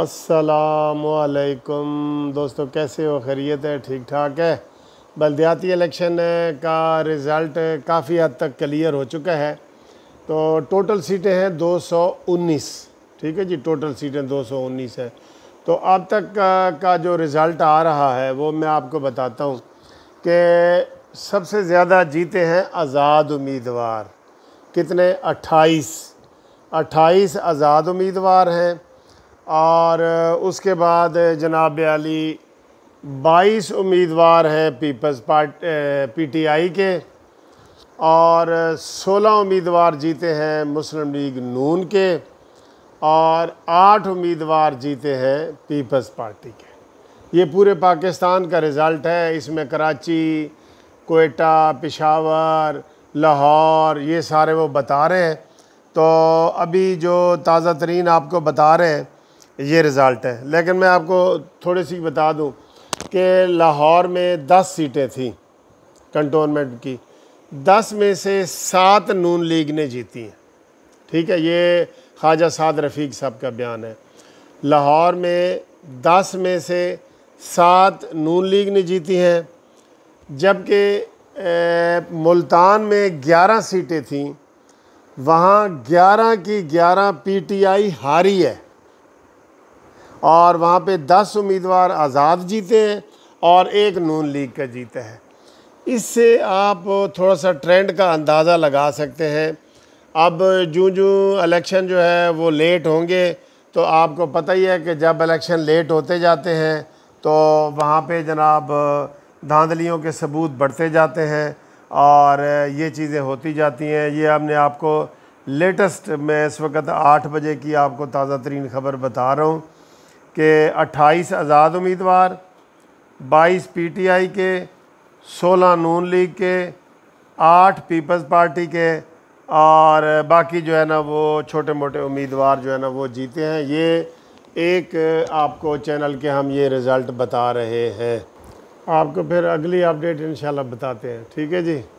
असलकुम दोस्तों कैसे हो खैरियत है ठीक ठाक है बलदियाती इलेक्शन का रिज़ल्ट काफ़ी हद तक क्लियर हो चुका है तो टोटल सीटें हैं 219 ठीक है जी टोटल सीटें 219 है तो अब तक का, का जो रिज़ल्ट आ रहा है वो मैं आपको बताता हूँ कि सबसे ज़्यादा जीते हैं आज़ाद उम्मीदवार कितने 28 28 आज़ाद उम्मीदवार हैं और उसके बाद जनाब अली बाईस उम्मीदवार हैं पीपल्स पार्ट पीटीआई के और 16 उम्मीदवार जीते हैं मुस्लिम लीग नून के और 8 उम्मीदवार जीते हैं पीपल्स पार्टी के ये पूरे पाकिस्तान का रिज़ल्ट है इसमें कराची कोयटा पिशावर लाहौर ये सारे वो बता रहे हैं तो अभी जो ताज़ा तरीन आपको बता रहे हैं ये रिज़ल्ट है लेकिन मैं आपको थोड़ी सी बता दूं कि लाहौर में 10 सीटें थी कंटोनमेंट की 10 में से सात नून लीग ने जीती हैं ठीक है ये ख्वाजा साद रफ़ीक साहब का बयान है लाहौर में 10 में से सात नून लीग ने जीती हैं जबकि मुल्तान में 11 सीटें थीं वहाँ 11 की 11 पीटीआई हारी है और वहाँ पे दस उम्मीदवार आज़ाद जीते हैं और एक नून लीग का जीता है इससे आप थोड़ा सा ट्रेंड का अंदाज़ा लगा सकते हैं अब जूँ जूँ इलेक्शन जो है वो लेट होंगे तो आपको पता ही है कि जब इलेक्शन लेट होते जाते हैं तो वहाँ पे जनाब धांधलियों के सबूत बढ़ते जाते हैं और ये चीज़ें होती जाती हैं ये हमने आपको लेटेस्ट मैं इस वक्त आठ बजे की आपको ताज़ा तरीन ख़बर बता रहा हूँ के 28 आज़ाद उम्मीदवार 22 पीटीआई के 16 नून लीग के 8 पीपल्स पार्टी के और बाकी जो है ना वो छोटे मोटे उम्मीदवार जो है ना वो जीते हैं ये एक आपको चैनल के हम ये रिज़ल्ट बता रहे हैं आपको फिर अगली अपडेट इंशाल्लाह बताते हैं ठीक है जी